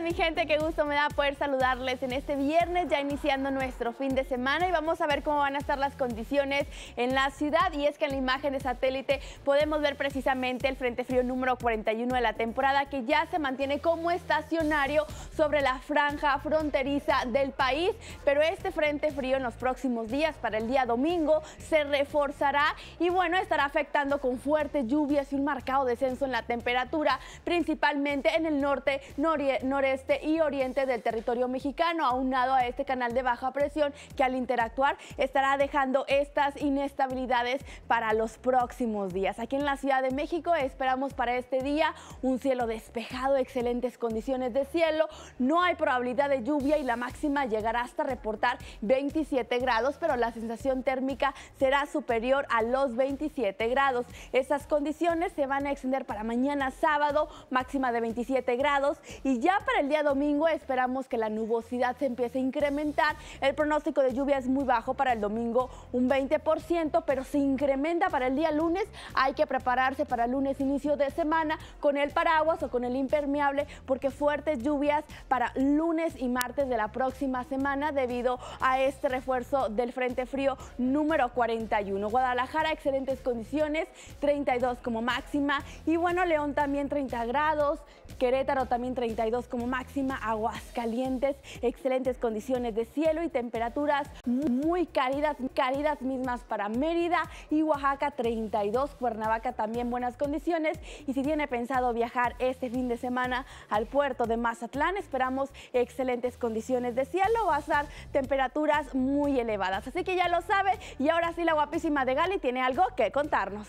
mi gente. Qué gusto me da poder saludarles en este viernes, ya iniciando nuestro fin de semana. Y vamos a ver cómo van a estar las condiciones en la ciudad. Y es que en la imagen de satélite podemos ver precisamente el Frente Frío número 41 de la temporada, que ya se mantiene como estacionario sobre la franja fronteriza del país. Pero este Frente Frío en los próximos días, para el día domingo, se reforzará y, bueno, estará afectando con fuertes lluvias y un marcado descenso en la temperatura, principalmente en el norte, noreste este y oriente del territorio mexicano, aunado a este canal de baja presión que al interactuar estará dejando estas inestabilidades para los próximos días. Aquí en la Ciudad de México esperamos para este día un cielo despejado, excelentes condiciones de cielo, no hay probabilidad de lluvia y la máxima llegará hasta reportar 27 grados, pero la sensación térmica será superior a los 27 grados. Esas condiciones se van a extender para mañana sábado, máxima de 27 grados y ya para el día domingo esperamos que la nubosidad se empiece a incrementar. El pronóstico de lluvia es muy bajo para el domingo, un 20%, pero se incrementa para el día lunes. Hay que prepararse para lunes inicio de semana con el paraguas o con el impermeable porque fuertes lluvias para lunes y martes de la próxima semana debido a este refuerzo del Frente Frío número 41. Guadalajara, excelentes condiciones, 32 como máxima y bueno, León también 30 grados, Querétaro también 32 como máxima, aguas calientes, excelentes condiciones de cielo y temperaturas muy cálidas, cálidas mismas para Mérida y Oaxaca 32, Cuernavaca también buenas condiciones y si tiene pensado viajar este fin de semana al puerto de Mazatlán, esperamos excelentes condiciones de cielo, va a estar temperaturas muy elevadas, así que ya lo sabe y ahora sí la guapísima de Gali tiene algo que contarnos.